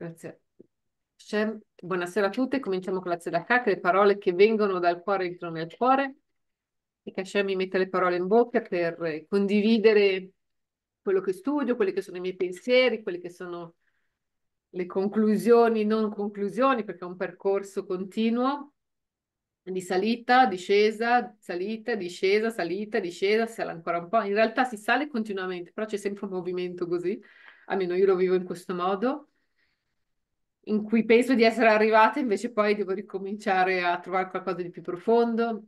Grazie. Shem, buonasera a tutte, cominciamo con la Zedakah, le parole che vengono dal cuore entrano nel cuore e che Hashem mi mette le parole in bocca per eh, condividere quello che studio, quelli che sono i miei pensieri, quelle che sono le conclusioni, non conclusioni, perché è un percorso continuo di salita, discesa, salita, discesa, salita, discesa, sale ancora un po'. In realtà si sale continuamente, però c'è sempre un movimento così, almeno io lo vivo in questo modo in cui penso di essere arrivata, invece poi devo ricominciare a trovare qualcosa di più profondo.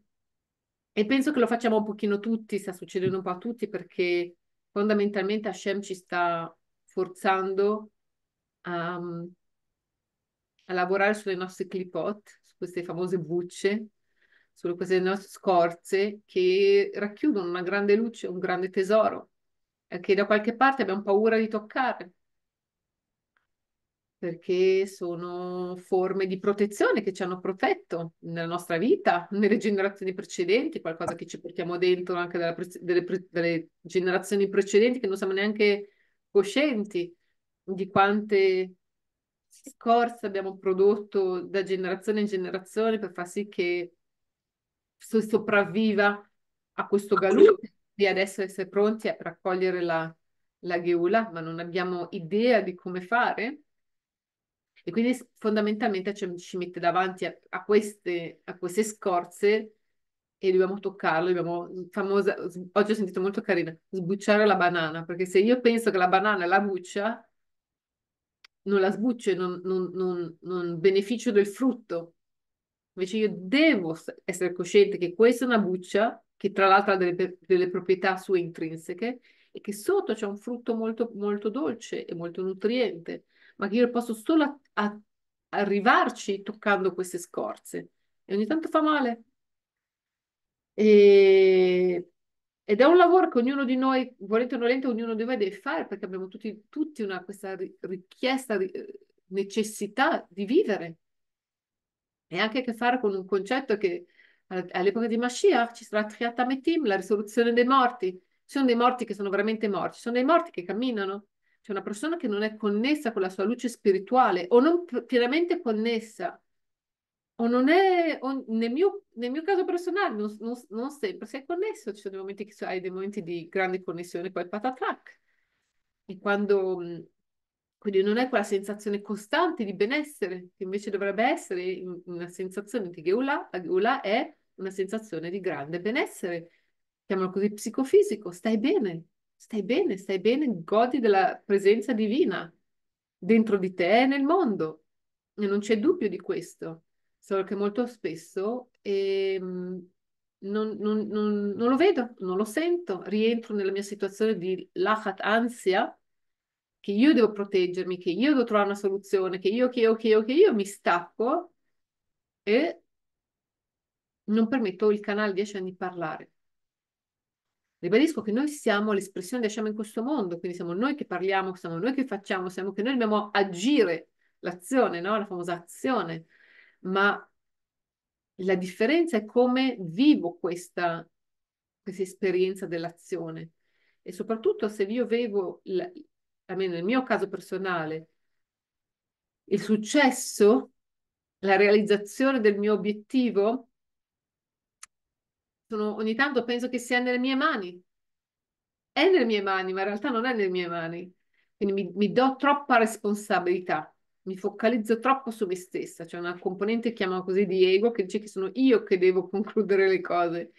E penso che lo facciamo un pochino tutti, sta succedendo un po' a tutti, perché fondamentalmente Hashem ci sta forzando a, mm, a lavorare sulle nostre clipot, su queste famose bucce, su queste nostre scorze che racchiudono una grande luce, un grande tesoro, che da qualche parte abbiamo paura di toccare perché sono forme di protezione che ci hanno protetto nella nostra vita, nelle generazioni precedenti, qualcosa che ci portiamo dentro anche dalla, delle, delle, generazioni precedenti che non siamo neanche coscienti di quante scorse abbiamo prodotto da generazione in generazione per far sì che si sopravviva a questo galuppo di adesso essere pronti a raccogliere la, la Geula, ma non abbiamo idea di come fare e quindi fondamentalmente ci, ci mette davanti a, a, queste, a queste scorze e dobbiamo toccarlo, dobbiamo, mm, famosa, oggi ho sentito molto carina, sbucciare la banana, perché se io penso che la banana è la buccia, non la sbuccio, non, non, non, non beneficio del frutto. Invece io devo essere cosciente che questa è una buccia, che tra l'altro ha delle, delle proprietà sue intrinseche, e che sotto c'è un frutto molto, molto dolce e molto nutriente, ma che io posso solo a arrivarci toccando queste scorze e ogni tanto fa male. E... Ed è un lavoro che ognuno di noi, volete o nolente, ognuno di noi deve fare perché abbiamo tutti, tutti una, questa richiesta, eh, necessità di vivere. E anche a che fare con un concetto che eh, all'epoca di Mashiach ci sarà Triatametim, la risoluzione dei morti. Ci sono dei morti che sono veramente morti, ci sono dei morti che camminano, cioè una persona che non è connessa con la sua luce spirituale o non pienamente connessa o non è, o nel, mio, nel, mio, caso personale, non, non, non sempre sei connesso, ci sono dei momenti che hai dei momenti di grande connessione, poi patatrac. E quando, mm, quindi non è quella sensazione costante di benessere, che invece dovrebbe essere una sensazione di Geula, la Geula è una sensazione di grande benessere, chiamalo così psicofisico, stai bene, stai bene, stai bene, godi della presenza divina dentro di te e nel mondo. E non c'è dubbio di questo, solo che molto spesso eh, non, non, non, non, lo vedo, non lo sento, rientro nella mia situazione di lahat ansia, che io devo proteggermi, che io devo trovare una soluzione, che io, che io, che io, che io mi stacco e non permetto il canale 10 anni di parlare. Ribadisco che noi siamo l'espressione di Hashem in questo mondo, quindi siamo noi che parliamo, siamo noi che facciamo, siamo che noi dobbiamo agire l'azione, no? la famosa azione, ma la differenza è come vivo questa, questa esperienza dell'azione e soprattutto se io vivo, almeno nel mio caso personale, il successo, la realizzazione del mio obiettivo, sono, ogni tanto penso che sia nelle mie mani. È nelle mie mani, ma in realtà non è nelle mie mani. Quindi mi, mi do troppa responsabilità, mi focalizzo troppo su me stessa. C'è una componente, chiama così, di ego, che dice che sono io che devo concludere le cose.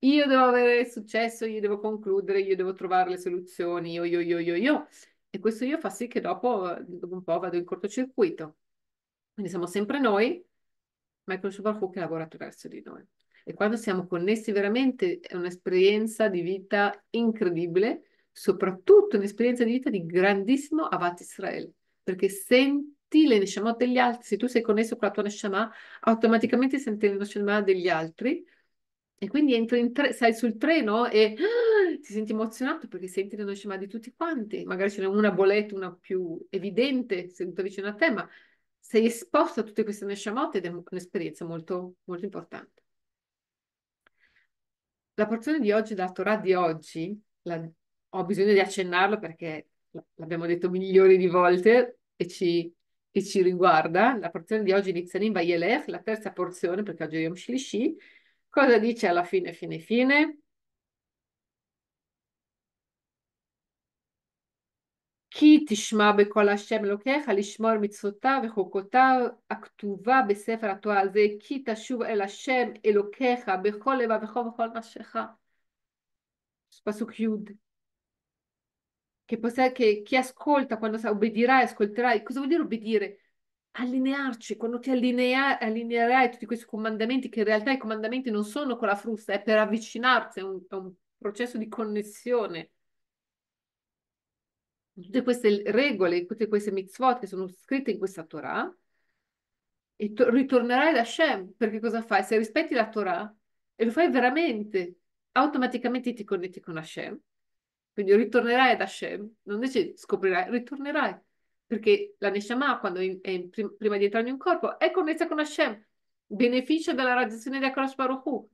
Io devo avere successo, io devo concludere, io devo trovare le soluzioni, io, io, io, io, io. E questo io fa sì che dopo, dopo un po' vado in cortocircuito. Quindi siamo sempre noi, ma è con il Schumacher che lavora attraverso di noi. E quando siamo connessi veramente è un'esperienza di vita incredibile, soprattutto un'esperienza di vita di grandissimo Avat Israel, perché senti le neshamot degli altri, se tu sei connesso con la tua neshama, automaticamente senti le neshama degli altri, e quindi entri tre, sei sul treno e ah, ti senti emozionato perché senti le neshama di tutti quanti. Magari ce n'è una boletta, una più evidente, seduta vicino a te, ma sei esposto a tutte queste neshamot ed è un'esperienza molto, molto importante la porzione di oggi la Torah di oggi, la, ho bisogno di accennarlo perché l'abbiamo detto milioni di volte e ci, e ci riguarda, la porzione di oggi inizia in Vayelech, la terza porzione perché oggi è Yom Shlishi, cosa dice alla fine, fine, fine? כי תשמע בקול השם אלוקיך לשמור מצוותיו וחוקותיו הכתובה בספר התורה הזה, כי תשוב אל השם אלוקיך בכל לבבך ובכל נפשך. פסוק י'. Che, possa, che chi ascolta quando sa, obbedirà e ascolterà, cosa vuol dire obbedire? Allinearci, quando ti allinea, allineerai tutti questi comandamenti, che in realtà i comandamenti non sono con la frusta, è per avvicinarsi, è un, è un processo di connessione tutte queste regole, tutte queste mitzvot che sono scritte in questa Torah, e to- ritornerai da Hashem, perché cosa fai? Se rispetti la Torah e lo fai veramente, automaticamente ti connetti con Hashem, quindi ritornerai da Hashem, non invece scoprirai, ritornerai, perché la Neshama, quando in, in, prim- prima di entrare in un corpo, è connessa con Hashem, beneficia dalla radiazione di Akarash Baruch Hu.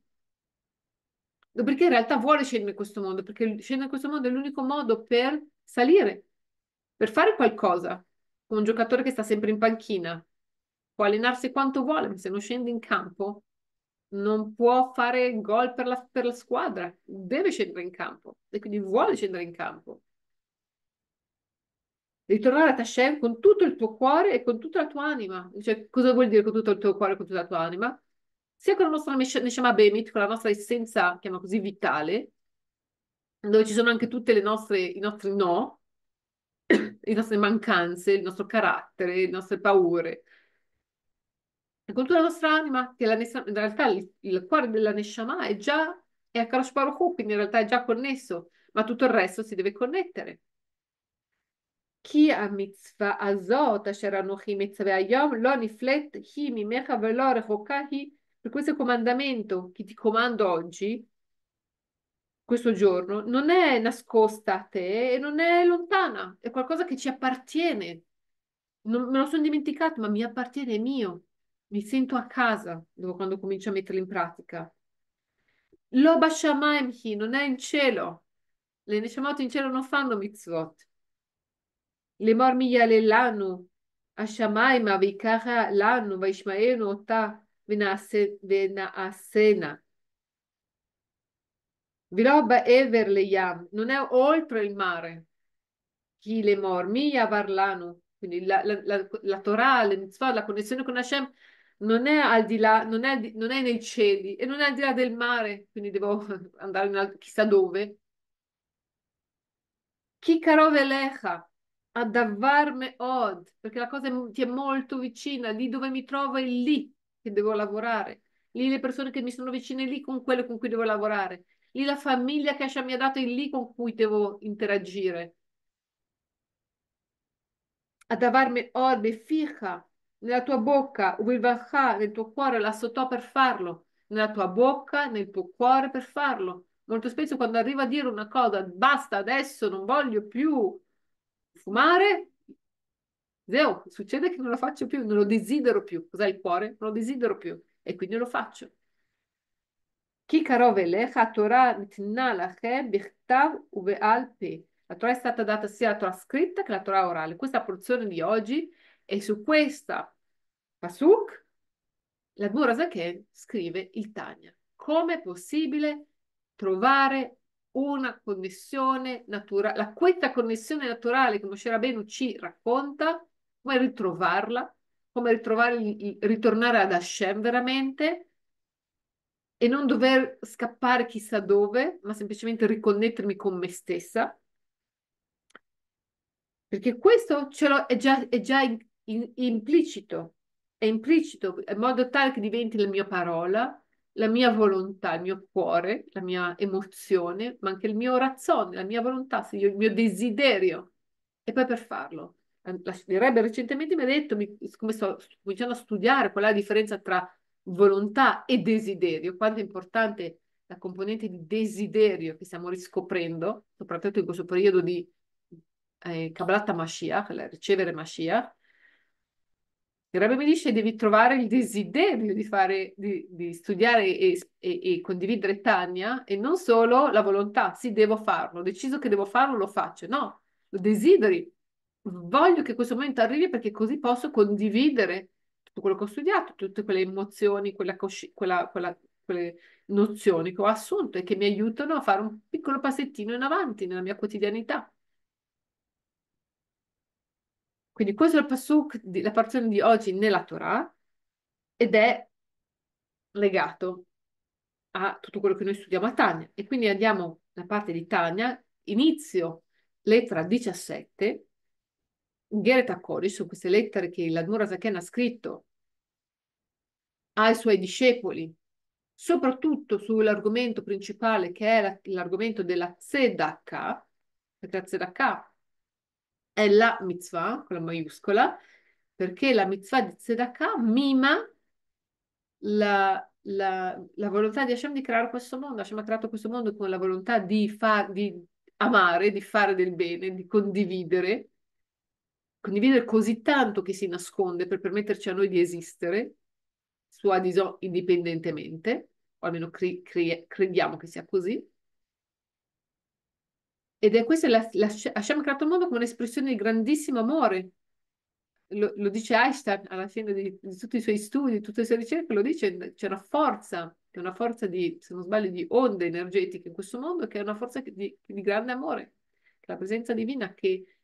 Perché in realtà vuole scendere in questo mondo, perché scendere in questo mondo è l'unico modo per salire per fare qualcosa, con un giocatore che sta sempre in panchina, può allenarsi quanto vuole, ma se non scende in campo non può fare gol per la, per la squadra, deve scendere in campo e quindi vuole scendere in campo. Ritornare a Tashem con tutto il tuo cuore e con tutta la tua anima. Cioè, cosa vuol dire con tutto il tuo cuore e con tutta la tua anima? Sia con la nostra Neshama Bemit, con la nostra essenza, chiama così, vitale, dove ci sono anche tutti i nostri no, le nostre mancanze, il nostro carattere, le nostre paure. La cultura della nostra anima, che neshama, in realtà il, il cuore della Neshama è già, è a Karashparuhu, quindi in realtà è già connesso, ma tutto il resto si deve connettere. Chi a mitzvah azot, asher mitzvah ayom, lo niflet hi mimecha velo rechokahi, per questo comandamento che ti comando oggi, questo giorno non è nascosta a te e non è lontana, è qualcosa che ci appartiene. Non, me lo sono dimenticato, ma mi appartiene, è mio. Mi sento a casa dopo quando comincio a metterlo in pratica. L'Oba Shamaimhi non è in cielo. Le Neshamot in cielo non fanno mitzvot. Le mormiglia le lanu, Ashamaima, Vikara lanu, Vaishmaenu, Ota, Venaasena. Viroba ever le non è oltre il mare. Chi le mor, mia varlanu. Quindi la, la, la, la Torah, le mitzvah, la connessione con Hashem non è al di là, non è, non è, nei cieli e non è al di là del mare, quindi devo andare in alt- chissà dove. Chi carovelecha ad davvarme od, perché la cosa ti è molto vicina, lì dove mi trovo è lì che devo lavorare, lì le persone che mi sono vicine lì con quello con cui devo lavorare lì la famiglia che Hashem mi ha dato è lì con cui devo interagire. Adavarme orbe ficha nella tua bocca, uvilvacha nel tuo cuore, la sottò per farlo, nella tua bocca, nel tuo cuore per farlo. Molto spesso quando arriva a dire una cosa, basta adesso, non voglio più fumare, Zeo, succede che non lo faccio più, non lo desidero più. Cos'è il cuore? Non lo desidero più e quindi lo faccio. Chi karov elecha Torah mitna lachem bichtav uveal pe. La Torah è stata data sia la Torah scritta che la Torah orale. Questa porzione di oggi è su questa pasuk la Gura Zaken scrive il Tanya. Come è possibile trovare una connessione naturale, La quinta connessione naturale che Moshe Rabbeinu ci racconta, come ritrovarla, come ritrovare, ritornare ad Hashem veramente, e non dover scappare chissà dove, ma semplicemente riconnettermi con me stessa. Perché questo ce l'ho, è già, è già in, in, implicito, è implicito, in modo tale che diventi la mia parola, la mia volontà, il mio cuore, la mia emozione, ma anche il mio razzone, la mia volontà, il mio desiderio. E poi per farlo. Eh, la Rebbe recentemente mi ha detto, mi, come sto cominciando a studiare qual è la differenza tra volontà e desiderio, quanto è importante la componente di desiderio che stiamo riscoprendo, soprattutto in questo periodo di eh, Kabbalah Mashiach, ricevere Mashiach, il Rebbe mi dice devi trovare il desiderio di, fare, di, di studiare e, e, e, condividere Tania e non solo la volontà, sì devo farlo, ho deciso che devo farlo, lo faccio, no, lo desideri, voglio che questo momento arrivi perché così posso condividere tutto quello che ho studiato, tutte quelle emozioni, quella cosci- quella, quella, quelle nozioni che ho assunto e che mi aiutano a fare un piccolo passettino in avanti nella mia quotidianità. Quindi questo è il pasuk, la parzione di oggi nella Torah ed è legato a tutto quello che noi studiamo a Tania. E quindi andiamo da parte di Tania, inizio lettera 17, Gereta Kori, sono queste lettere che la Nura Zakhen ha scritto ai suoi discepoli, soprattutto sull'argomento principale che è la, l'argomento della tzedakah, perché la tzedakah è la mitzvah con la maiuscola, perché la mitzvah di tzedakah mima la, la, la, volontà di Hashem di creare questo mondo. Hashem ha creato questo mondo con la volontà di, fa, di amare, di fare del bene, di condividere, condividere così tanto che si nasconde per permetterci a noi di esistere suo avviso indipendentemente, o almeno cre cre crediamo che sia così. Ed è questa la, la Hashem ha creato il mondo come un'espressione di grandissimo amore. Lo, lo, dice Einstein alla fine di, di, tutti i suoi studi, tutte le sue ricerche, lo dice, c'è una forza, che è una forza di, se non sbaglio, di onde energetiche in questo mondo, che è una forza di, di grande amore, la presenza divina che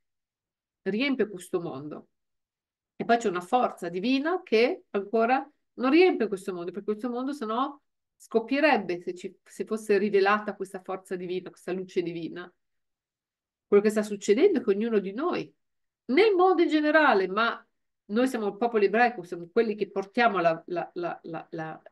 riempie questo mondo. E poi c'è una forza divina che ancora non riempie questo mondo, perché questo mondo sennò scoppierebbe se, ci, se fosse rivelata questa forza divina, questa luce divina. Quello che sta succedendo è che ognuno di noi, nel mondo in generale, ma noi siamo il popolo ebraico, siamo quelli che portiamo la, la, la, la,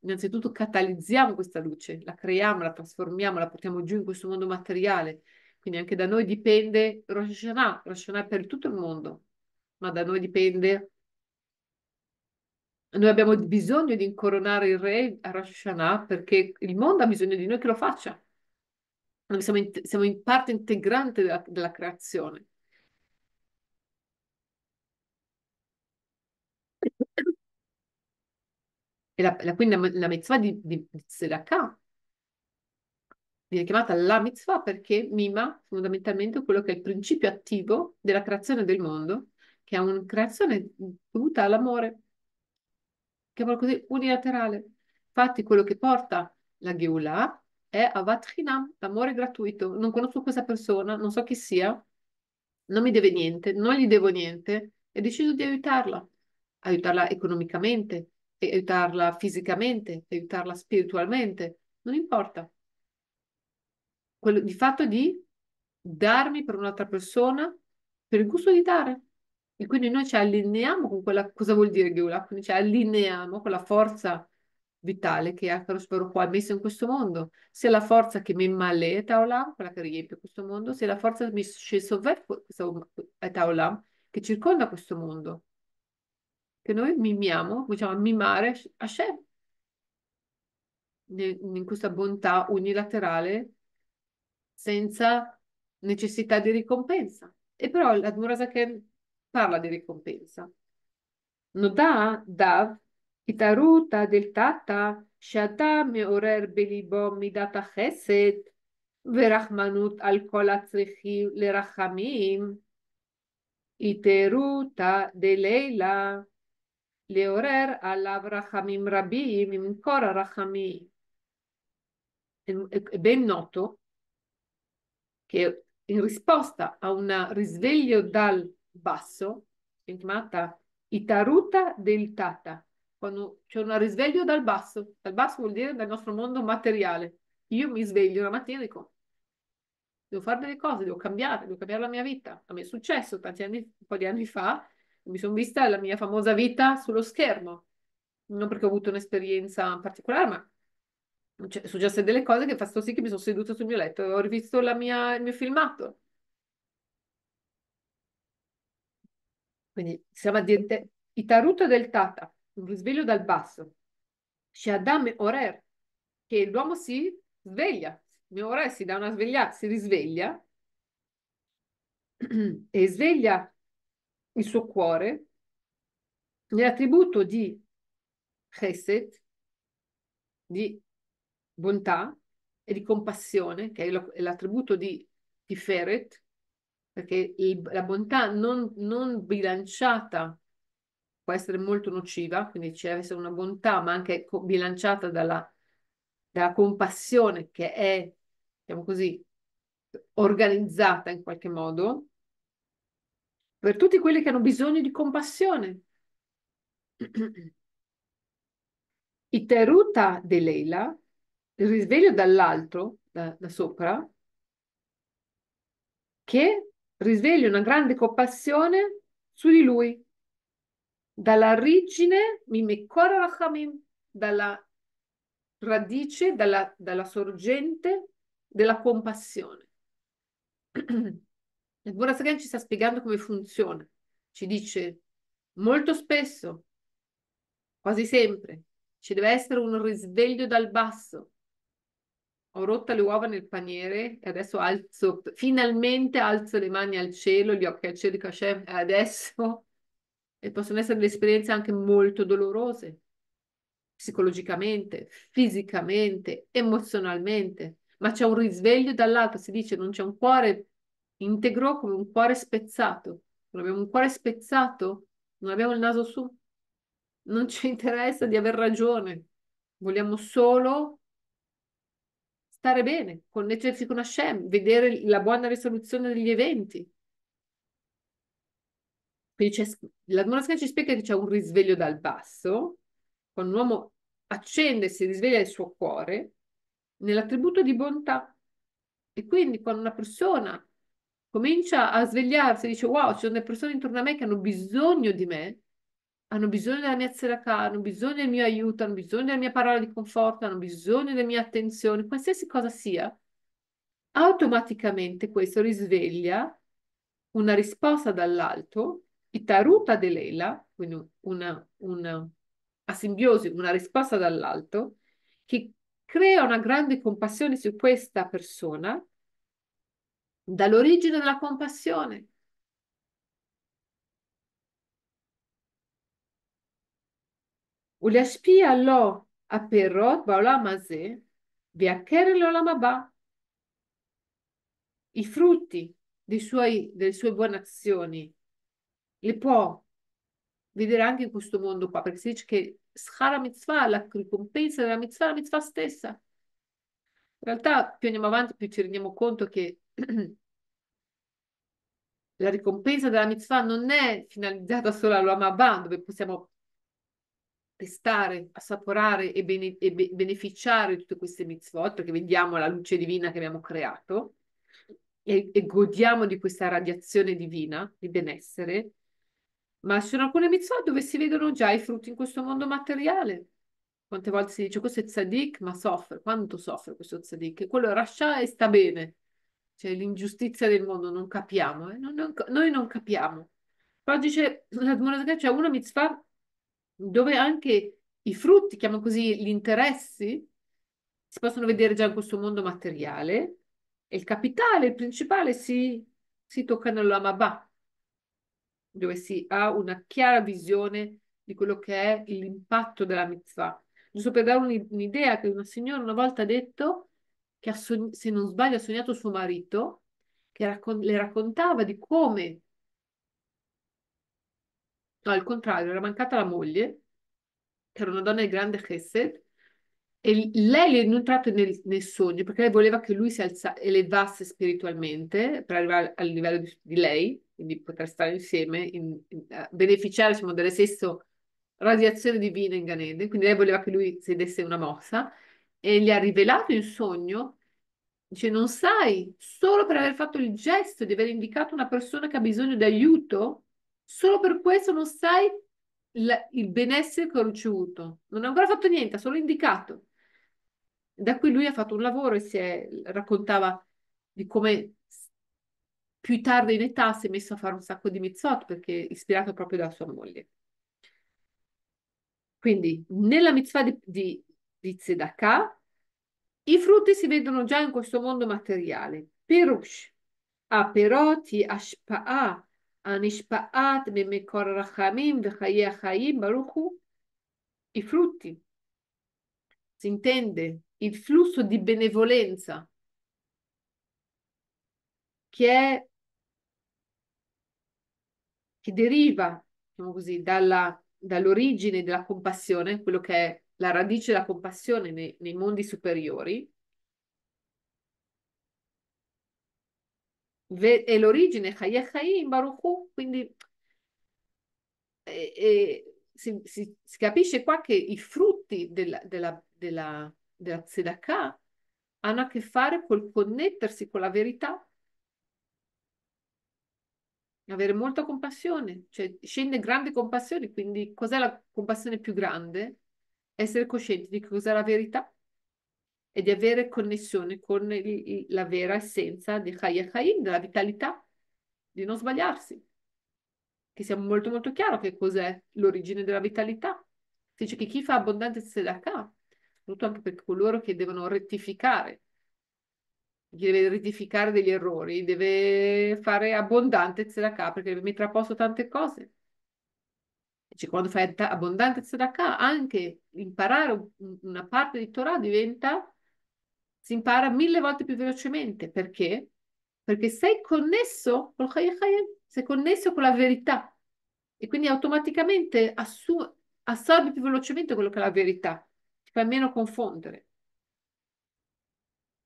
innanzitutto catalizziamo questa luce, la creiamo, la trasformiamo, la portiamo giù in questo mondo materiale. Quindi anche da noi dipende Rosh Hashanah, Rosh Hashanah per tutto il mondo, ma da noi dipende noi abbiamo bisogno di incoronare il re a Rosh Hashanah perché il mondo ha bisogno di noi che lo faccia. Noi siamo in, siamo in parte integrante della, della creazione. E la, la, quindi la, la mitzvah di, di, di Tzedakah viene chiamata la mitzvah perché mima fondamentalmente quello che è il principio attivo della creazione del mondo, che è una creazione dovuta all'amore chiamalo così, unilaterale. Infatti quello che porta la Geulah è Avat Hinam, l'amore gratuito. Non conosco questa persona, non so chi sia, non mi deve niente, non gli devo niente e deciso di aiutarla, aiutarla economicamente, aiutarla fisicamente, aiutarla spiritualmente, non importa. Quello di fatto di darmi per un'altra persona per il gusto di dare. E quindi noi ci allineiamo con quella, cosa vuol dire Geula? Quindi ci allineiamo con la forza vitale che Akarospero qua ha messo in questo mondo. Se la forza che mi male è Taolam, quella che riempie questo mondo, se la forza che mi scesover è Taolam, che circonda questo mondo. Che noi mimiamo, diciamo a mimare Hashem. In questa bontà unilaterale senza necessità di ricompensa. E però l'Admura Zaken parla di ricompensa. Nodà Dav, Itaruta del Tata, Shata Meorer Belibo Midata Chesed, Verachmanut al Kol Atzrechim Lerachamim, Iteruta de Leila, Leorer Alav Rachamim Rabim, Imkora Rachamim. È ben noto che in risposta a un risveglio dal basso, chiamata Itaruta del Tata, quando c'è un risveglio dal basso, dal basso vuol dire dal nostro mondo materiale. Io mi sveglio la mattina e dico, devo fare delle cose, devo cambiare, devo cambiare la mia vita. A me è successo tanti anni, un po' di anni fa, mi sono vista la mia famosa vita sullo schermo, non perché ho avuto un'esperienza particolare, ma sono successe delle cose che fanno sì che mi sono seduta sul mio letto e ho rivisto mia, il mio filmato Quindi siamo a dire Itaruto del Tata, un risveglio dal basso. Shadam Orer, che l'uomo si sveglia, Orer si dà una svegliata, si risveglia e sveglia il suo cuore nell'attributo di Chesed, di bontà e di compassione, che è l'attributo di Feret, perché il, la bontà non, non, bilanciata può essere molto nociva, quindi ci deve essere una bontà, ma anche co- bilanciata dalla, dalla, compassione che è, diciamo così, organizzata in qualche modo, per tutti quelli che hanno bisogno di compassione. I teruta de Leila, il risveglio dall'altro, da, da sopra, che risveglia una grande compassione su di lui. Dalla origine, dalla radice, dalla, dalla sorgente della compassione. Il Buddha Sagan ci sta spiegando come funziona. Ci dice molto spesso, quasi sempre, ci deve essere un risveglio dal basso, ho rotto le uova nel paniere e adesso alzo, finalmente alzo le mani al cielo, gli occhi al cielo di Hashem, adesso, e possono essere delle esperienze anche molto dolorose, psicologicamente, fisicamente, emozionalmente, ma c'è un risveglio dall'alto, si dice non c'è un cuore integro come un cuore spezzato, non abbiamo un cuore spezzato, non abbiamo il naso su, non ci interessa di aver ragione, vogliamo solo stare bene, connettersi con Hashem, vedere la buona risoluzione degli eventi. Quindi la monastica ci spiega che c'è un risveglio dal basso, quando un uomo accende e si risveglia il suo cuore, nell'attributo di bontà. E quindi quando una persona comincia a svegliarsi e dice wow, ci sono delle persone intorno a me che hanno bisogno di me, hanno bisogno della mia tzedakah, hanno bisogno del mio aiuto, hanno bisogno della mia parola di conforto, hanno bisogno della mia attenzione, qualsiasi cosa sia, automaticamente questo risveglia una risposta dall'alto, taruta delela, quindi una, una, a simbiosi, una risposta dall'alto, che crea una grande compassione su questa persona dall'origine della compassione. ולהשפיע לו הפירות בעולם הזה, והקרן לעולם הבא. I frutti suoi, delle sue buone azioni li può vedere anche in questo mondo qua, perché si dice che la ricompensa della Mitzvah, la Mitzvah stessa. In realtà più andiamo avanti, più ci rendiamo conto che la ricompensa della Mitzvah non è finalizzata solo all'Amabah, dove possiamo testare, assaporare e, bene, e be, beneficiare di tutte queste mitzvot, perché vediamo la luce divina che abbiamo creato e, e godiamo di questa radiazione divina di benessere, ma ci sono alcune mitzvot dove si vedono già i frutti in questo mondo materiale. Quante volte si dice questo è tzadik, ma soffre. Quanto soffre questo tzadik? E quello è rasha e sta bene. Cioè l'ingiustizia del mondo, non capiamo. Eh? Non, non, noi non capiamo. Poi dice, c'è cioè una mitzvah dove anche i frutti, chiamo così gli interessi, si possono vedere già in questo mondo materiale e il capitale, il principale, si, si tocca nell'amabà, dove si ha una chiara visione di quello che è l'impatto della mitzvah. Giusto per dare un'idea che una signora una volta ha detto che ha sogn- se non sbaglio ha sognato suo marito, che raccon- le raccontava di come No, al contrario, era mancata la moglie, che era una donna di grande chesed, e lei è entrata nel, nel, sogno perché lei voleva che lui si alza, elevasse spiritualmente per arrivare al livello di, di lei, quindi poter stare insieme, in, in, beneficiare diciamo, della stessa radiazione divina in Ganede. Quindi lei voleva che lui si desse una mossa e gli ha rivelato in sogno, dice non sai, solo per aver fatto il gesto di aver indicato una persona che ha bisogno di aiuto, Solo per questo non sai il benessere che ho ricevuto. Non ha ancora fatto niente, ha solo indicato. Da qui lui ha fatto un lavoro e si è, raccontava di come più tardi in età si è messo a fare un sacco di mitzvot perché ispirato proprio dalla sua moglie. Quindi nella mitzvah di, di, di Tzedakah i frutti si vedono già in questo mondo materiale. Perush, aperoti, ashpa'a, Anishpaat Memekor Rachamim Vechayachayim Baruchu, i frutti. Si intende il flusso di benevolenza che che deriva, diciamo così, dalla, dall'origine della compassione, quello che è la radice della compassione nei, nei mondi superiori, è l'origine Hayeh Hayim Baruchu, quindi e, e, si, si, si, capisce qua che i frutti della, della, della, della tzedakah hanno a che fare col connettersi con la verità, avere molta compassione, cioè scende grande compassione, quindi cos'è la compassione più grande? Essere coscienti di cos'è la verità e di avere connessione con il, la vera essenza di Chaya Chaim, della vitalità, di non sbagliarsi. Che sia molto molto chiaro che cos'è l'origine della vitalità. Si dice che chi fa abbondanza di sedaka, soprattutto anche per coloro che devono rettificare, chi deve rettificare degli errori, deve fare abbondante tzedakah perché deve mettere a posto tante cose. Dice, quando fai abbondante tzedakah, anche imparare una parte di Torah diventa si impara mille volte più velocemente. Perché? Perché sei connesso col Hayekayem, sei connesso con la verità e quindi automaticamente assu- assorbi più velocemente quello che è la verità, ti fa meno confondere.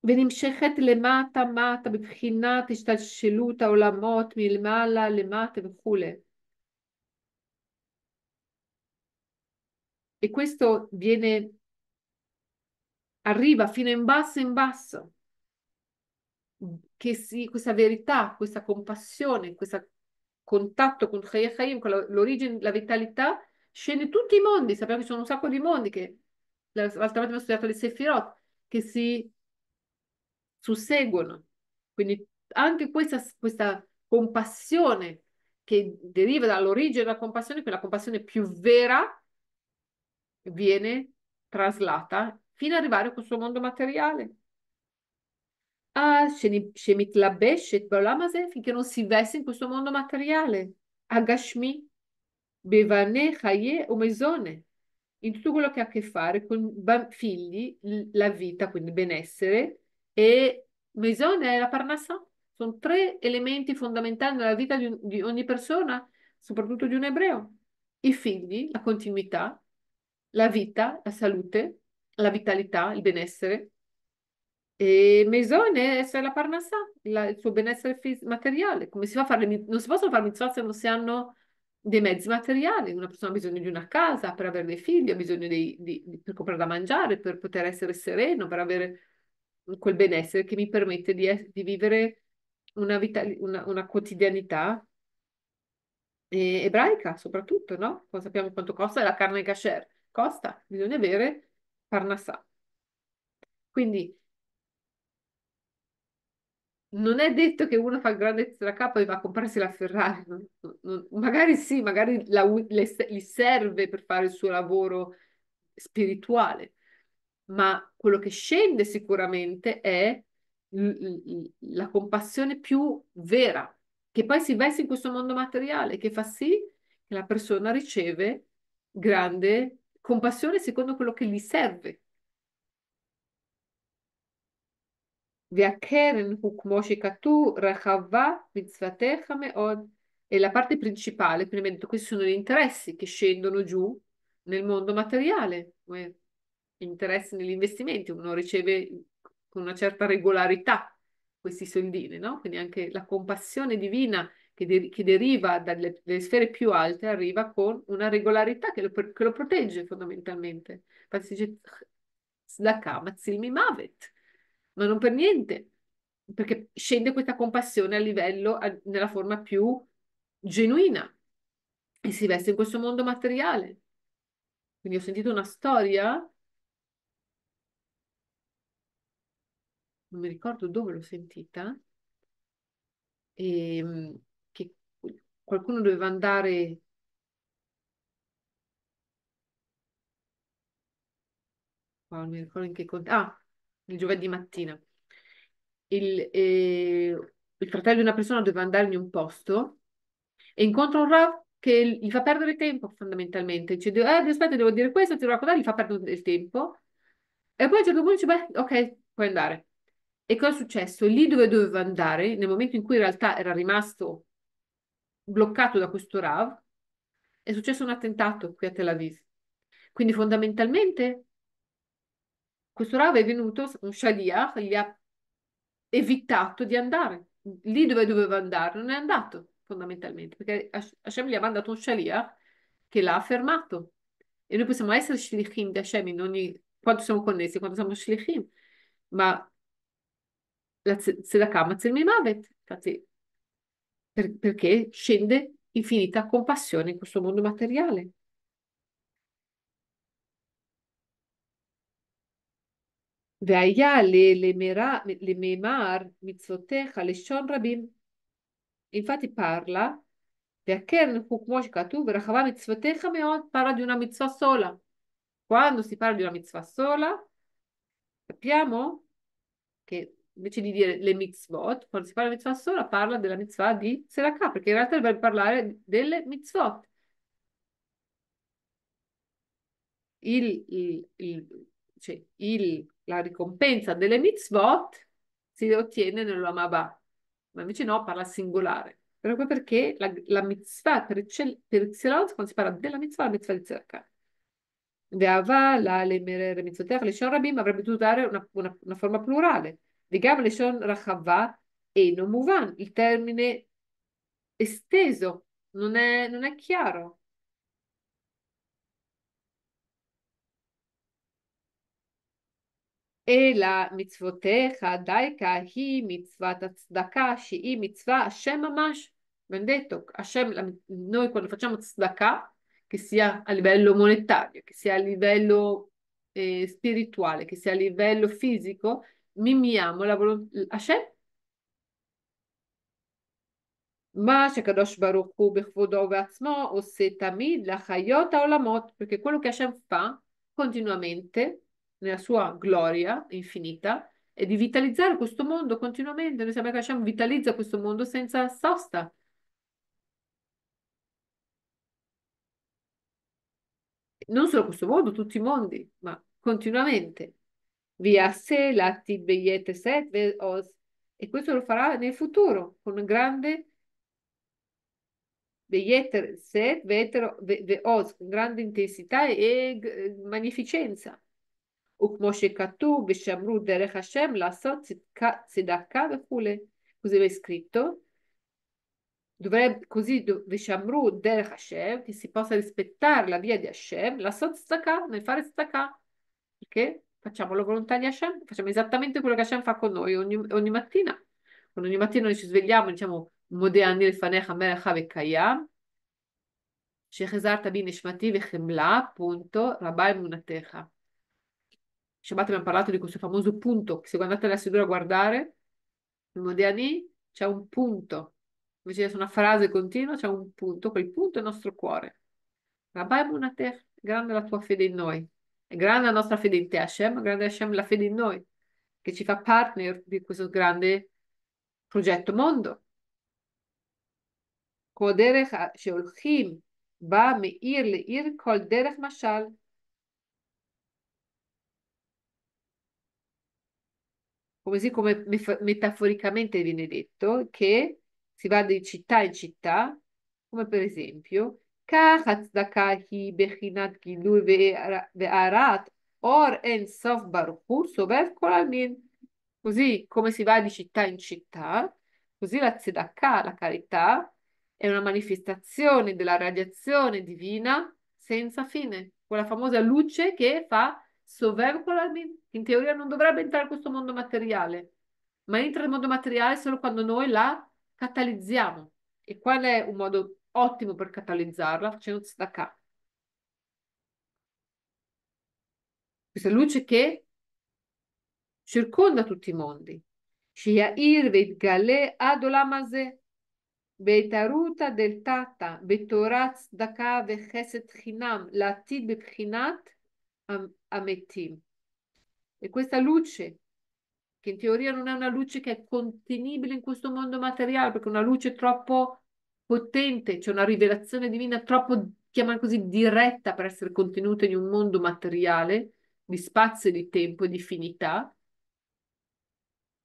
ונמשכת למטה מטה בבחינת השתלשלות העולמות מלמעלה למטה וכולי. E questo viene arriva fino in basso in basso. Che si, questa verità, questa compassione, questo contatto con Chayachayim, con l'origine, la vitalità, scende tutti i mondi. Sappiamo che ci sono un sacco di mondi che l'altra volta abbiamo studiato le Sefirot, che si susseguono. Quindi anche questa, questa compassione che deriva dall'origine della compassione, quella compassione più vera, viene traslata fino ad arrivare a questo mondo materiale. Ah, Shemitlabesh, Balamase, finché non si veste in questo mondo materiale. Agashmi, Bevane, o Omezone. In tutto quello che ha a che fare con figli, la vita, quindi benessere, e Mesone e la Parnassa. Sono tre elementi fondamentali nella vita di, un, di ogni persona, soprattutto di un ebreo. I figli, la continuità, la vita, la salute la vitalità, il benessere. E Mesone è la parnassà, la, il suo benessere fis- materiale. Come si fa a fare non si possono fare mitzvot se non si hanno dei mezzi materiali. Una persona ha bisogno di una casa per avere dei figli, ha bisogno dei, di, di, per comprare da mangiare, per poter essere sereno, per avere quel benessere che mi permette di, es- di vivere una, vita, una, una quotidianità eh, ebraica soprattutto, no? Poi sappiamo quanto costa la carne kasher. Costa, bisogna avere Parnassà. Quindi non è detto che uno fa il grande capo e va a comprarsi la Ferrari, non, non, magari sì, magari la, le, gli serve per fare il suo lavoro spirituale, ma quello che scende sicuramente è la compassione più vera, che poi si veste in questo mondo materiale, che fa sì che la persona riceve grande compassione secondo quello che gli serve. E la parte principale, prima detto, questi sono gli interessi che scendono giù nel mondo materiale, interessi negli investimenti, uno riceve con una certa regolarità questi soldini, no? Quindi anche la compassione divina che, de- che deriva dalle, dalle, sfere più alte, arriva con una regolarità che lo, che lo protegge fondamentalmente. Infatti si dice Slakama Zilmi Mavet, ma non per niente, perché scende questa compassione a livello, a, nella forma più genuina e si veste in questo mondo materiale. Quindi ho sentito una storia non mi ricordo dove l'ho sentita, e, ehm, qualcuno doveva andare qua, ah, non mi ricordo in che cont- ah, il giovedì mattina. Il, eh, il, fratello di una persona doveva andare in un posto e incontra un Rav che gli fa perdere tempo fondamentalmente. Dice, eh, aspetta, devo dire questo, ti raccontare, gli fa perdere il tempo. E poi a un certo punto dice, beh, ok, puoi andare. E cosa è successo? Lì dove doveva andare, nel momento in cui in realtà era rimasto bloccato da questo RAV, è successo un attentato qui a Tel Aviv. Quindi fondamentalmente questo Rav è venuto, un Shaliach, gli ha evitato di andare lì dove doveva andare, non è andato fondamentalmente, perché Hashem gli ha mandato un Shaliach che l'ha fermato. E noi possiamo essere Shlichim di Hashem in ogni... quando siamo connessi, quando siamo Shlichim, ma la Tzedakah Matzel Mimavet, infatti per, perché scende infinita compassione in questo mondo materiale. Veayale, le, le memar, mitzotecha, le shon rabim. Infatti parla, parla di una mitzvah sola. Quando si parla di una mitzvah sola, sappiamo che invece di dire le mitzvot, quando si parla di mitzvah sola, parla della mitzvah di Serakah, perché in realtà dovrebbe parlare delle mitzvot. Il, il, il, cioè la ricompensa delle mitzvot si ottiene nell'amabà, ma invece no, parla singolare. Proprio perché la, la mitzvah per, cel, per xelot, quando si parla della mitzvah, la mitzvah di Serakah. Veava, la, le mere, le le shon rabim, avrebbe dovuto dare una, una, una forma plurale וגם לשון רחבה אינו מובן, il termine esteso non è, non è chiaro. אלא מצוותיך דייקה היא מצוות הצדקה שהיא מצווה השם ממש vendetto Hashem, noi quando facciamo tzedakah, che sia a livello monetario, che sia a livello eh, spirituale, che sia a livello fisico, la volontà Hashem ma מרים עליו השם. מה שקדוש ברוך הוא בכבודו ובעצמו עושה תמיד perché quello che Hashem fa continuamente, nella sua gloria infinita, è di vitalizzare questo mondo continuamente. Noi sappiamo che Hashem vitalizza questo mondo senza sosta. Non solo questo mondo, tutti i mondi, ma continuamente. Viase Latin Beyeteset Ve'oz. E questo lo farà nel futuro, con un grande Beyeteset Ve'oz, con grande intensità e magnificenza. וכמו שכתוב, ושמרו דרך השם לעשות צדקה, צדקה וכולי. Così è scritto, dovrebbe, così ושמרו דרך השם, che si possa rispettare la via di Hashem, la לעשות צדקה, nel fare צדקה. Perché? facciamo la volontà di Hashem, facciamo esattamente quello che Hashem fa con noi ogni, ogni mattina. Quando ogni mattina noi ci svegliamo, diciamo Modea Anil Fanecha Melecha Vekayam, Shechezar Tabi Neshmati Vechemla, appunto, Rabai Munatecha. Shabbat abbiamo parlato di questo famoso punto, se andate alla sedura a guardare, in Modeani c'è un punto, invece di una frase continua c'è un punto, quel punto è il nostro cuore. Rabai Munatecha, grande la tua fede in noi grande la nostra fede in te, Hashem, grande Hashem la fede in noi, che ci fa partner di questo grande progetto mondo. Kol sheolchim ba me'ir le'ir kol derech mashal così come metaforicamente viene detto, che si va di città in città, come per esempio כך הצדקה היא בחינת גילוי והארת אור אין סוף ברוך הוא, סובב כל העלמין. Così come si va di città in città, così la tzedakah, la carità, è una manifestazione della radiazione divina senza fine, quella famosa luce che fa sovver con In teoria non dovrebbe entrare in questo mondo materiale, ma entra nel mondo materiale solo quando noi la catalizziamo. E qual è un modo ottimo per catalizzarla facendo tzedakah. Questa luce che circonda tutti i mondi. Shiair Vedgale Adolamase Beitaruta del Tata Betoraz Daka Vecheset Chinam Latid Bepchinat Ametim. E questa luce, che in teoria non è una luce che è contenibile in questo mondo materiale, perché è una luce troppo potente, c'è cioè una rivelazione divina troppo, chiamano così, diretta per essere contenuta in un mondo materiale di spazio, e di tempo e di finità,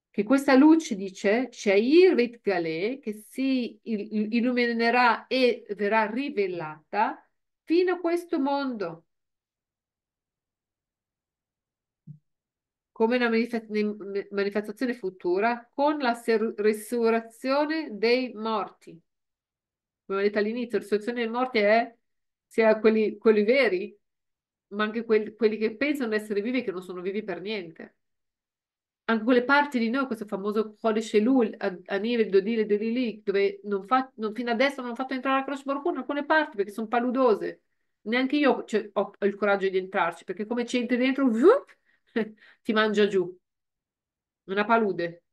che questa luce dice c'è Rit Gale, che si illuminerà e verrà rivelata fino a questo mondo. come una manifestazione futura con la resurrezione dei morti come ho detto all'inizio, la situazione dei morti è sia quelli, quelli veri, ma anche quelli, quelli che pensano di essere vivi e che non sono vivi per niente. Anche quelle parti di noi, questo famoso codice Lul, Anive, Dodile, Dolili, dove non fa, non, fino adesso non ho fatto entrare la Croce per in alcune parti perché sono paludose. Neanche io cioè, ho, ho, il coraggio di entrarci perché come ci entri dentro, vup, ti mangia giù. Una palude.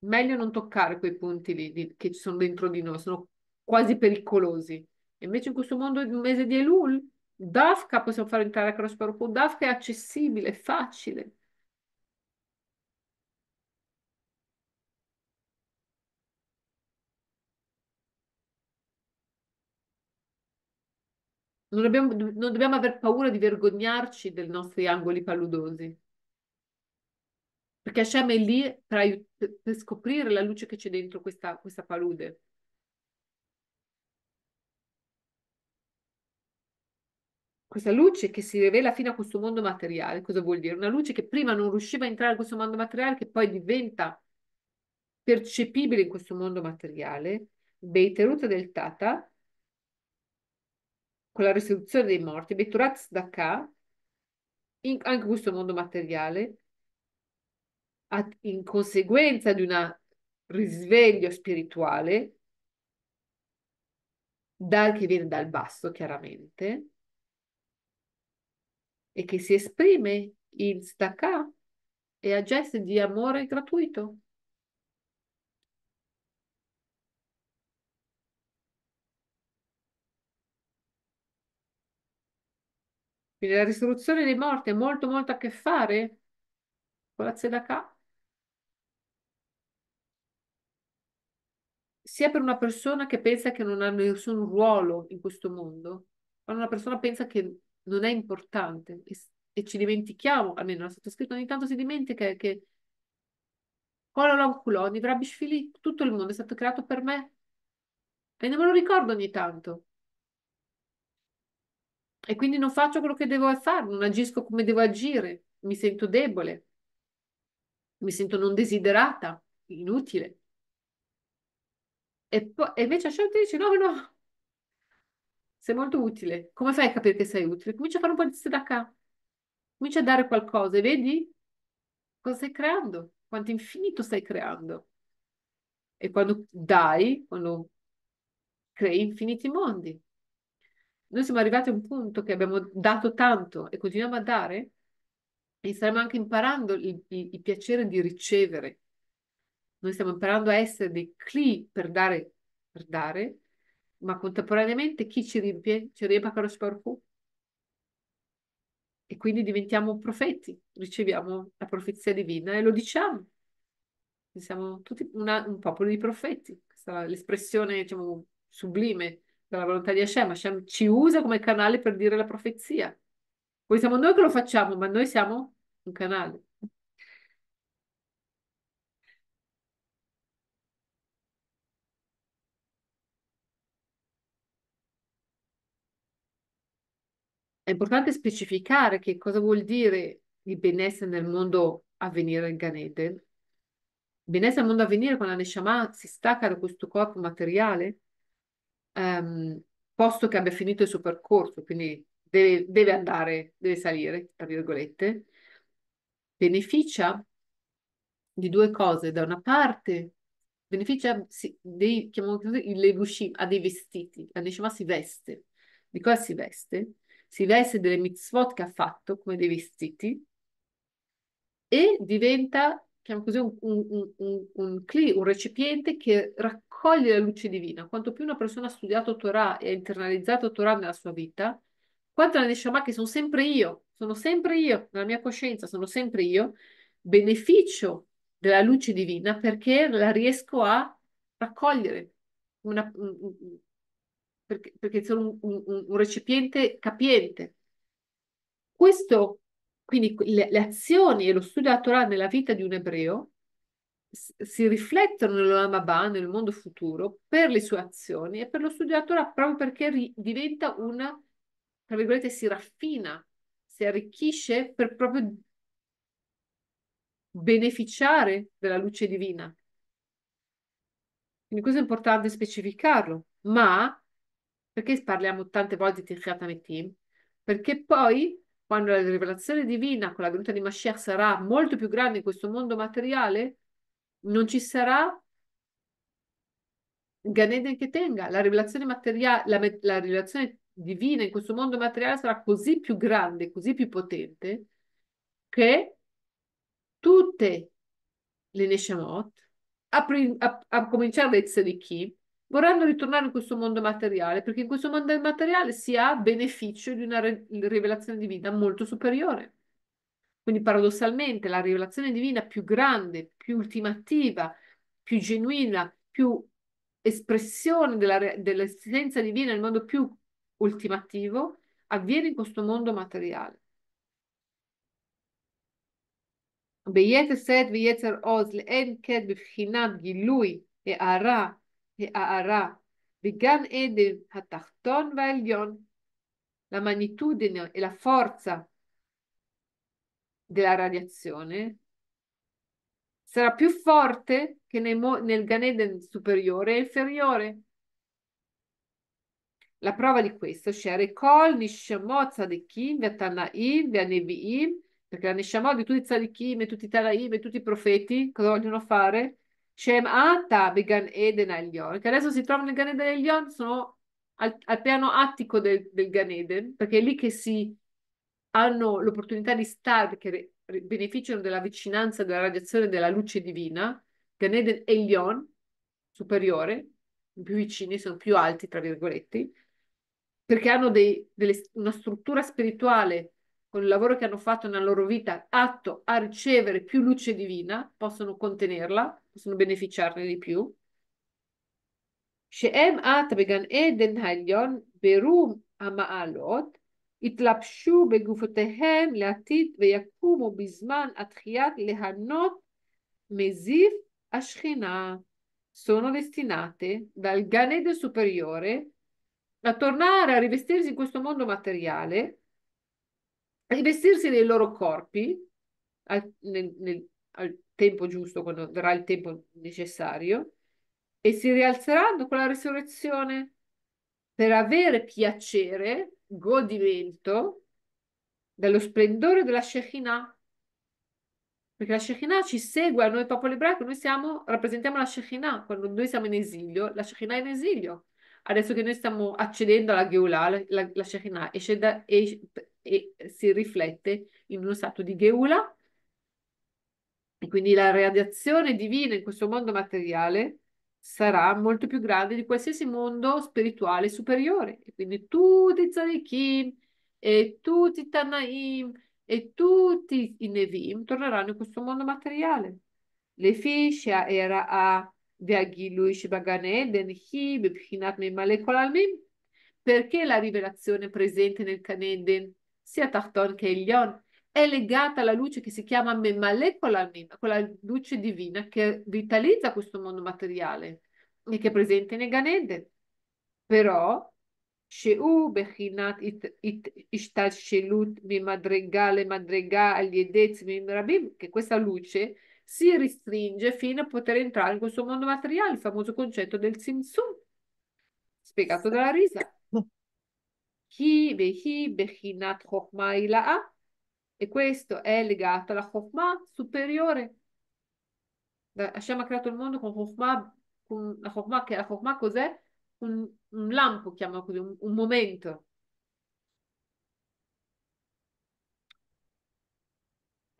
Meglio non toccare quei punti lì di, che ci sono dentro di noi, sono quasi pericolosi. Invece in questo mondo un mese di Elul, Dafka, possiamo far entrare a Kadosh Baruch Dafka è accessibile, è facile. Non dobbiamo, non dobbiamo aver paura di vergognarci dei nostri angoli paludosi. Perché Hashem è lì per, per scoprire la luce che c'è dentro questa, questa palude. questa luce che si rivela fino a questo mondo materiale, cosa vuol dire? Una luce che prima non riusciva a entrare in questo mondo materiale, che poi diventa percepibile in questo mondo materiale, Beiterut del Tata, con la restituzione dei morti, Beiturat Daka, in, anche questo mondo materiale, in conseguenza di un risveglio spirituale, dal, che viene dal basso chiaramente, e che si esprime in stacca e a gesti di amore gratuito. Quindi la risoluzione dei morti ha molto molto a che fare con la tzedakah. Sia per una persona che pensa che non ha nessun ruolo in questo mondo, quando una persona pensa che non è importante e, e ci dimentichiamo, almeno è stato scritto ogni tanto si dimentica che tutto il mondo è stato creato per me e non me lo ricordo ogni tanto. E quindi non faccio quello che devo fare, non agisco come devo agire, mi sento debole, mi sento non desiderata, inutile. E, poi, invece Hashem ti dice: no, no, sei molto utile. Come fai a capire che sei utile? Comincia a fare un po' di sedaka. Comincia a dare qualcosa e vedi cosa stai creando, quanto infinito stai creando. E quando dai, quando crei infiniti mondi. Noi siamo arrivati a un punto che abbiamo dato tanto e continuiamo a dare e stiamo anche imparando il, il, il piacere di ricevere. Noi stiamo imparando a essere dei cli per dare, per dare ma contemporaneamente chi ci riempie? Ci riempie con lo sparco. E quindi diventiamo profeti, riceviamo la profezia divina e lo diciamo. Siamo tutti una, un popolo di profeti. Questa è l'espressione diciamo, sublime della volontà di Hashem. Hashem ci usa come canale per dire la profezia. Poi siamo noi che lo facciamo, ma noi siamo un canale. è importante specificare che cosa vuol dire il benessere nel mondo a venire in Ganeden. Il benessere nel mondo a venire quando la Neshama si stacca da questo corpo materiale, ehm, posto che abbia finito il suo percorso, quindi deve, deve andare, deve salire, tra virgolette, beneficia di due cose. Da una parte beneficia dei, chiamiamolo così, le gushim, ha dei vestiti, la Neshama si veste. Di cosa si veste? si veste delle mitzvot che ha fatto, come dei vestiti, e diventa, chiamiamo così, un, un, un, un, cli, un recipiente che raccoglie la luce divina. Quanto più una persona ha studiato Torah e ha internalizzato Torah nella sua vita, quanto la Neshama che sono sempre io, sono sempre io, nella mia coscienza sono sempre io, beneficio della luce divina perché la riesco a raccogliere, una, perché, perché sono un, un, un, recipiente capiente. Questo, quindi le, le azioni e lo studio della Torah nella vita di un ebreo si riflettono nell'Olam Abba, nel mondo futuro, per le sue azioni e per lo studio della Torah proprio perché ri, diventa una, tra virgolette, si raffina, si arricchisce per proprio beneficiare della luce divina. Quindi questo è importante specificarlo, ma perché parliamo tante volte di Tichiat Ametim? Perché poi, quando la rivelazione divina con la venuta di Mashiach sarà molto più grande in questo mondo materiale, non ci sarà Ganeden che tenga. La rivelazione, materia- la, la rivelazione divina in questo mondo materiale sarà così più grande, così più potente, che tutte le Neshamot, a, a, a cominciare dai Tzadikim, vorranno ritornare in questo mondo materiale, perché in questo mondo materiale si ha beneficio di una rivelazione divina molto superiore. Quindi paradossalmente la rivelazione divina più grande, più ultimativa, più genuina, più espressione della dell'essenza divina nel modo più ultimativo avviene in questo mondo materiale. ביתר שאת ויצר עוז, לאין קץ בבחינת e הארה, הערה בגן עדן התחתון והעליון, למניטודine e la forza della radiazione sarà più forte che nel, nel Gan superiore e inferiore. La prova di questo, Sherekol, Nishamot, Tzadikim, Viatanaim, Vianeviim, perché la Nishamot di tutti i Tzadikim e tutti i Tanaim e tutti i profeti, cosa vogliono fare? Shem Began Eden Aglion, che adesso si trovano nel Gan Eden Aglion, sono al, al, piano attico del, del Gan Eden, perché è lì che si hanno l'opportunità di stare, che beneficiano della vicinanza della radiazione della luce divina, Gan Eden Elion, superiore, più vicini, sono più alti, tra virgolette, perché hanno dei, delle, una struttura spirituale con il lavoro che hanno fatto nella loro vita atto a ricevere più luce divina, possono contenerla possono beneficiarne di più. שהם את בגן עדן העליון ברום המעלות, יתלבשו בגופותיהם לעתיד ויקומו בזמן התחיית ליהנות מזיף השכינה. Sono destinate dal Ganede superiore a tornare a rivestirsi in questo mondo materiale, a rivestirsi dei loro corpi, al, nel, nel, al tempo giusto, quando verrà il tempo necessario, e si rialzeranno con la resurrezione per avere piacere, godimento dello splendore della Shekinah. Perché la Shekinah ci segue noi popolo ebraico, noi siamo, rappresentiamo la Shekinah, quando noi siamo in esilio, la Shekinah è in esilio. Adesso che noi stiamo accedendo alla Geulah, la, la, Shekinah esce da, e, e si riflette in uno stato di Geulah e quindi la radiazione divina in questo mondo materiale sarà molto più grande di qualsiasi mondo spirituale superiore. E quindi tutti i Tzadikim e tutti i Tanaim e tutti i Nevim torneranno in questo mondo materiale. Le fiscia era a Viagilui Shibaganen, Hib, Pchinat Memalekol perché la rivelazione presente nel Caneden, sia Tarton che Elion, è legata alla luce che si chiama Memalekola, quella luce divina che vitalizza questo mondo materiale e che è presente in Ganeden. Però, שהוא בחינת השתלשלות ממדרגה למדרגה al ידי צמימים רבים, che questa luce si ristringe fino a poter entrare in questo mondo materiale, il famoso concetto del Tsimsum, spiegato dalla risa. Chi behi bechinat chokhma ila'a e questo è legato alla Chokhmah superiore. Hashem ha creato il mondo con Chokhmah, con la Chokhmah, che la Chokhmah cos'è? Un, un lampo, chiamiamolo così, un, un momento.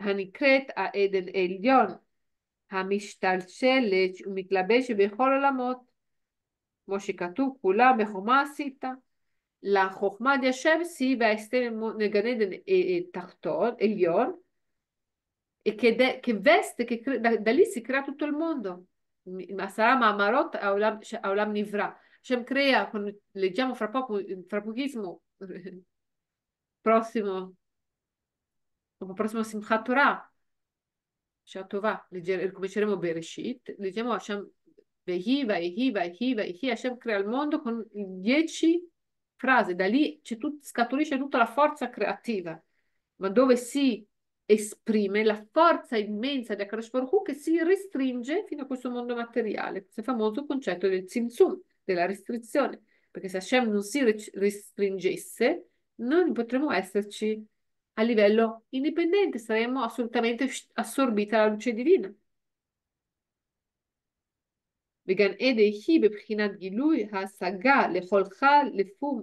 הנקראת העדן עליון, המשתלשלת ומתלבשת בכל עולמות, כמו שכתוב, כולה בחומה עשית la Chokhmah di Hashem si nel e, e לחוכמת השמס che בהסתר da, עדן תחתון, עליון, כווסט, דליס יקרא תותו למונדו. עשרה מאמרות Aulam Nivra. Hashem crea, quando leggiamo fra poco, fra pochissimo, prossimo, dopo prossimo Simchat Torah, Shatovah, cominceremo Bereshit, leggiamo Hashem, Vehi, Vehi, Vehi, Vehi, Hashem crea il mondo con dieci frase, da lì tut- scaturisce tutta la forza creativa, ma dove si esprime la forza immensa di Akadosh Hu che si restringe fino a questo mondo materiale, questo famoso concetto del tzimtzum, della restrizione, perché se Hashem non si restringesse, non potremmo esserci a livello indipendente, saremmo assolutamente assorbiti alla luce divina. וגן עד יהי בבחינת גילוי ההשגה לכל לפום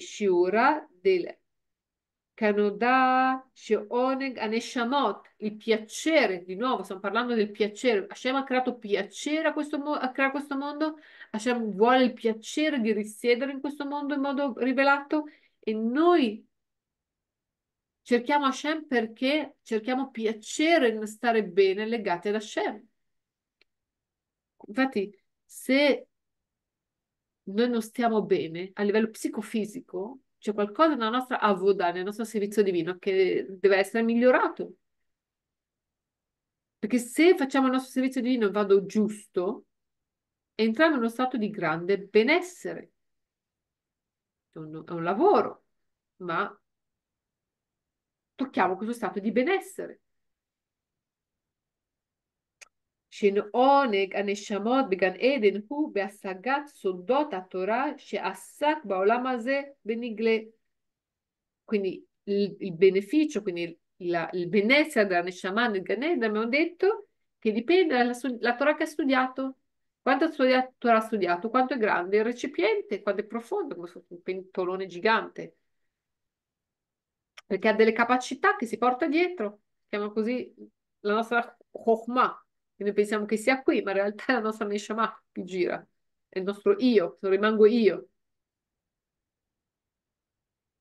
שיעורה דלה. Canodà, Sheoneg, Aneshamot, il piacere, di nuovo stiamo parlando del piacere, Hashem ha creato piacere a questo, a creare questo mondo, Hashem vuole il piacere di risiedere in questo mondo in modo rivelato e noi cerchiamo Hashem perché cerchiamo piacere nel stare bene legati ad Hashem. Infatti, se noi non stiamo bene a livello psicofisico, c'è qualcosa nella nostra avoda, nel nostro servizio divino che deve essere migliorato. Perché se facciamo il nostro servizio divino in modo giusto, entriamo in uno stato di grande benessere. è un lavoro, ma tocchiamo questo stato di benessere. שנעונג הנשמות בגן עדן הוא בהשגת סודות התורה שעסק בעולם הזה בנגלה. Quindi il, beneficio, quindi la, il benessere della Neshama nel Gan Eden, abbiamo detto che dipende dalla la Torah che ha studiato. Quanto studiato, ha studiato, quanto è grande il recipiente, quanto è profondo, come fosse un pentolone gigante. Perché ha delle capacità che si porta dietro, chiama così la nostra Chokhmah, e noi pensiamo che sia qui, ma in realtà è la nostra Neshama che gira, è il nostro io, rimango io.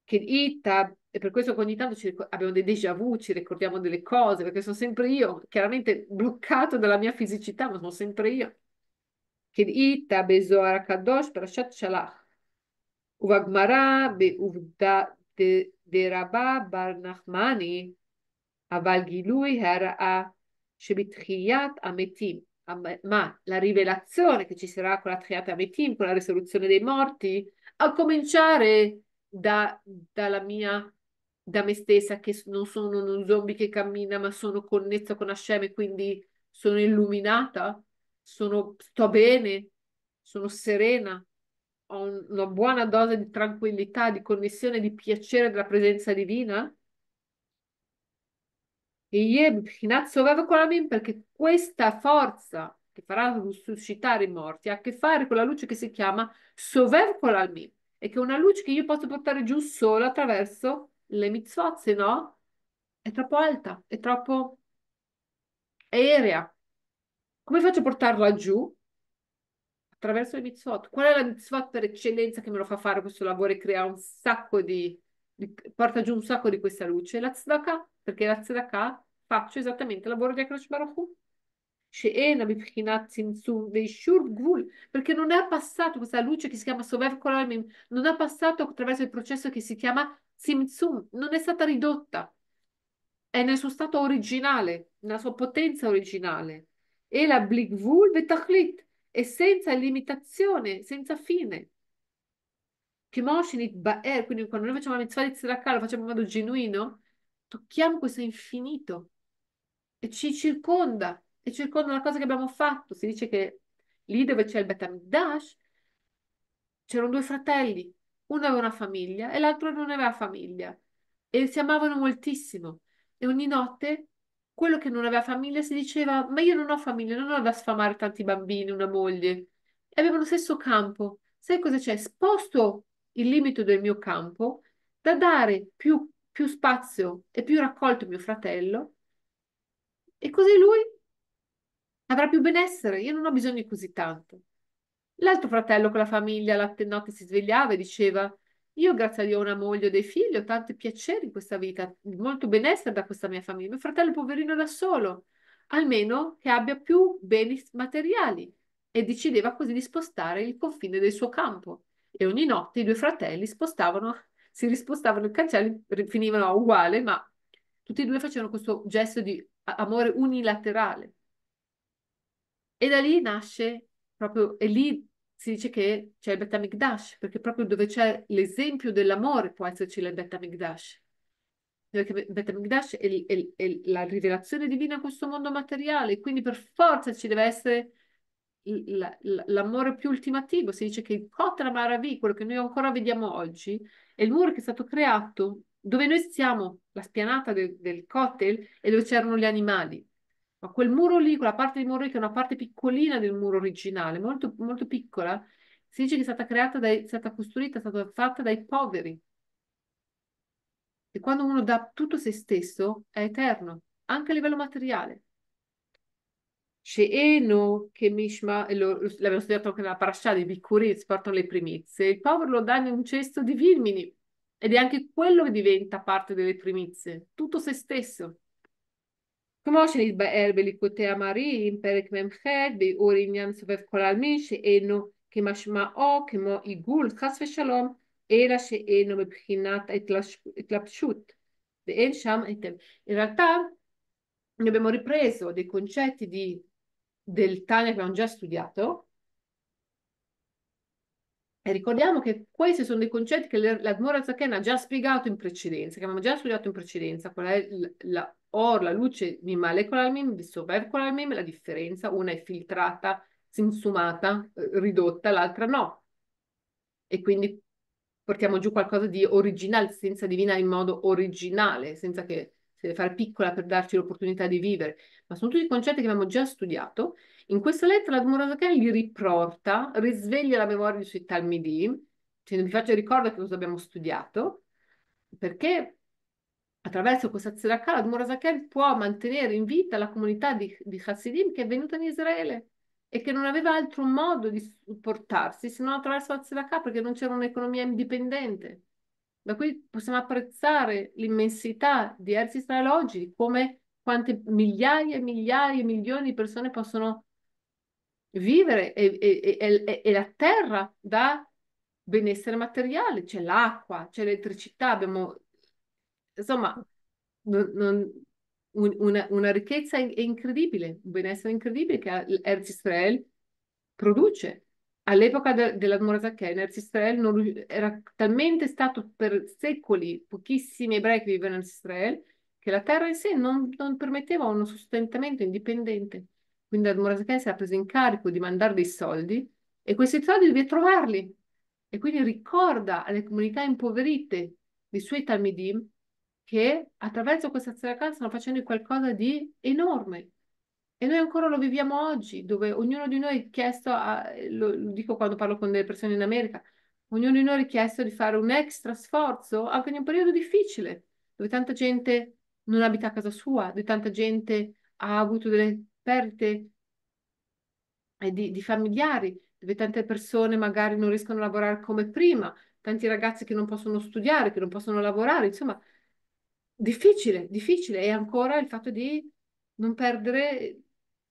Che Itta, e per questo ogni tanto abbiamo dei déjà vu, ci ricordiamo delle cose, perché sono sempre io, chiaramente bloccato dalla mia fisicità, ma sono sempre io. Che Itta, Bezoar Kadosh, Parashat Shalach. Uvagmara, Beuvda, Derabah, Bar Nachmani, Avalgilui, Hara'a. Shebitchiyat Ametim, ma la rivelazione che ci sarà con la Triat Ametim, con la risoluzione dei morti, a cominciare da, dalla mia, da me stessa, che non sono un zombie che cammina, ma sono connessa con Hashem e quindi sono illuminata, sono, sto bene, sono serena, ho una buona dose di tranquillità, di connessione, di piacere della presenza divina, perché questa forza che farà suscitare i morti ha a che fare con la luce che si chiama Sovev Kol e che è una luce che io posso portare giù solo attraverso le mitzvot, se no è troppo alta, è troppo aerea. Come faccio a portarla giù? Attraverso le mitzvot. Qual è la mitzvot per eccellenza che me lo fa fare questo lavoro e crea un sacco di, di porta giù un sacco di questa luce? La tzedakah, perché la tzedakah faccio esattamente il lavoro di Akadosh Baruch Perché non è passato questa luce che si chiama Sovev Kolamim, non è passato attraverso il processo che si chiama Simtsum, non è stata ridotta, è nel suo stato originale, nella sua potenza originale. E la Bligvul Betachlit è senza limitazione, senza fine. Quindi quando noi facciamo la mitzvah di Tzedakah, lo facciamo in modo genuino, tocchiamo questo infinito ci circonda, e circonda la cosa che abbiamo fatto. Si dice che lì dove c'è il Bet c'erano due fratelli, uno aveva una famiglia e l'altro non aveva famiglia e si amavano moltissimo e ogni notte quello che non aveva famiglia si diceva ma io non ho famiglia, non ho da sfamare tanti bambini, una moglie e avevano lo stesso campo. Sai cosa c'è? Sposto il limite del mio campo da dare più, più spazio e più raccolto a mio fratello e così lui avrà più benessere, io non ho bisogno di così tanto. L'altro fratello con la famiglia la notte si svegliava e diceva, io grazie a Dio ho una moglie e dei figli, ho tanti piaceri in questa vita, molto benessere da questa mia famiglia. Mio fratello poverino da solo, almeno che abbia più beni materiali. E decideva così di spostare il confine del suo campo. E ogni notte i due fratelli spostavano, si rispostavano il cancello, finivano uguale, ma tutti e due facevano questo gesto di amore unilaterale. E da lì nasce proprio, e lì si dice che c'è il Betamikdash, perché proprio dove c'è l'esempio dell'amore può esserci il Betamikdash. Perché Betamikdash è, è, è la rivelazione divina a questo mondo materiale, quindi per forza ci deve essere l'amore più ultimativo. Si dice che il Kotra Maravì, quello che noi ancora vediamo oggi, è il muro che è stato creato dove noi siamo, la spianata de, del cocktail, e dove c'erano gli animali. Ma quel muro lì, quella parte di muro lì, che è una parte piccolina del muro originale, molto, molto piccola, si dice che è stata creata, dai, è stata costruita, è stata fatta dai poveri. E quando uno dà tutto se stesso, è eterno, anche a livello materiale. Sheeno, che Mishma, l'abbiamo studiato anche nella parasha di Bikurit, si portano le primizie, il povero lo dà in un cesto di virmini ed è anche quello che diventa parte delle primizie, tutto se stesso. Conosceni בהר בליקוטי המרים, פרק מ"ח, ביאור עניין סובב כל העלמין, שאינו כמשמעו, כמו עיגול, חס ושלום, אלא שאינו מבחינת התלבשות, ואין שם היטב. In realtà, noi abbiamo ripreso dei concetti di, del Tania che abbiamo già studiato, e ricordiamo che questi sono dei concetti che l'Admora Zaken ha già spiegato in precedenza, che abbiamo già studiato in precedenza, qual è la or, la luce di Male Kolalmim, di Sobev Kolalmim, la differenza, una è filtrata, zinsumata, eh, ridotta, l'altra no. E quindi portiamo giù qualcosa di originale, senza divina in modo originale, senza che si deve fare piccola per darci l'opportunità di vivere. Ma sono tutti concetti che abbiamo già studiato in questa lettera la Murakami li riporta, risveglia la memoria sui suoi talmidi, cioè vi faccio ricordare che cosa abbiamo studiato, perché attraverso questa tzedakah la Murakami può mantenere in vita la comunità di, di Hasidim che è venuta in Israele e che non aveva altro modo di supportarsi se non attraverso la tzedakah perché non c'era un'economia indipendente. Da qui possiamo apprezzare l'immensità di Erzisrael oggi, come quante migliaia e migliaia e milioni di persone possono vivere e, e, e, e la terra dà benessere materiale, c'è l'acqua, c'è l'elettricità, abbiamo insomma non, non, un, una, una, ricchezza incredibile, un benessere incredibile che Erz Israel produce. All'epoca de, dell'Admor Zacchen, Erz Israel non, era talmente stato per secoli, pochissimi ebrei che vivevano in Erz Israel, che la terra in sé non, non permetteva uno sostentamento indipendente. Quindi il Morazacani si era preso in carico di mandare dei soldi e questi soldi deve trovarli. E quindi ricorda alle comunità impoverite di suoi Talmidim che attraverso questa tzedakah stanno facendo qualcosa di enorme. E noi ancora lo viviamo oggi, dove ognuno di noi ha chiesto, a, lo, lo, dico quando parlo con delle persone in America, ognuno di noi ha chiesto di fare un extra sforzo anche in un periodo difficile, dove tanta gente non abita a casa sua, dove tanta gente ha avuto delle perdite di, di familiari, dove tante persone magari non riescono a lavorare come prima, tanti ragazzi che non possono studiare, che non possono lavorare, insomma, difficile, difficile. E ancora il fatto di non perdere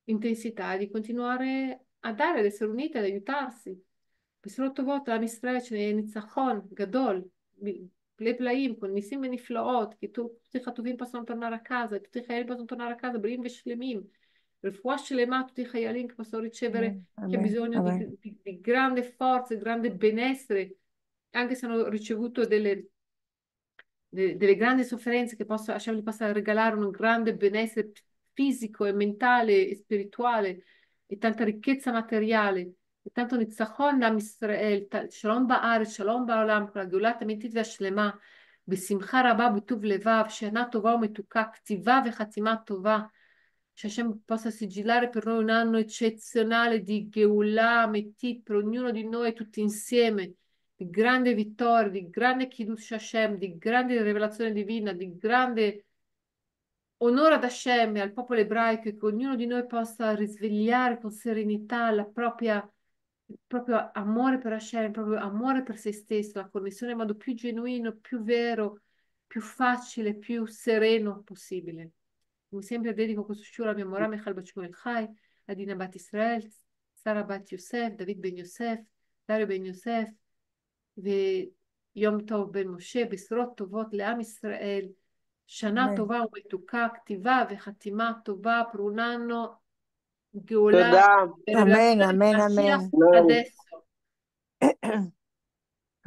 intensità, di continuare a dare, ad essere unite, ad aiutarsi. otto volte la בשנות טובות עם ישראל שניצחון גדול, che פלאים, ניסים ונפלאות, כי תותי חטובים פסון תונה רכזה, תותי possono tornare a casa, Brim ושלמים rifua shlema, tutti i Hayalim che possono ricevere, che hanno bisogno di, di, di, grande forza, di grande benessere, anche se hanno ricevuto delle, de, delle grandi sofferenze che posso, Hashem possa regalare un grande benessere fisico e mentale e spirituale e tanta ricchezza materiale. e tanto ותתנו ניצחון לעם ישראל, שלום בארץ, שלום בעולם, הגאולת אמיתית והשלמה, בשמחה רבה ובטוב לבב, שנה טובה ומתוקה, כתיבה וחתימה טובה. Shashem cioè, possa sigillare per noi un anno eccezionale di Geulah, Metti, per ognuno di noi tutti insieme, di grande vittoria, di grande Kiddush Shashem, di grande rivelazione divina, di grande onore ad Hashem e al popolo ebraico e che ognuno di noi possa risvegliare con serenità la propria il proprio amore per Hashem, il proprio amore per se stesso, la connessione in modo più genuino, più vero, più facile, più sereno possibile. mu sempre dedico questo shiur a mia mora Michal Bat Shmuel Chai, Adina בת Israel, Sara Bat Yosef, דוד בן יוסף, דריו בן יוסף, ויום טוב בן משה, בשורות טובות לעם ישראל, שנה Amen. טובה ומתוקה, כתיבה וחתימה טובה, פרוננו, גאולה. תודה. אמן, אמן, אמן.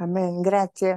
אמן, גרציה.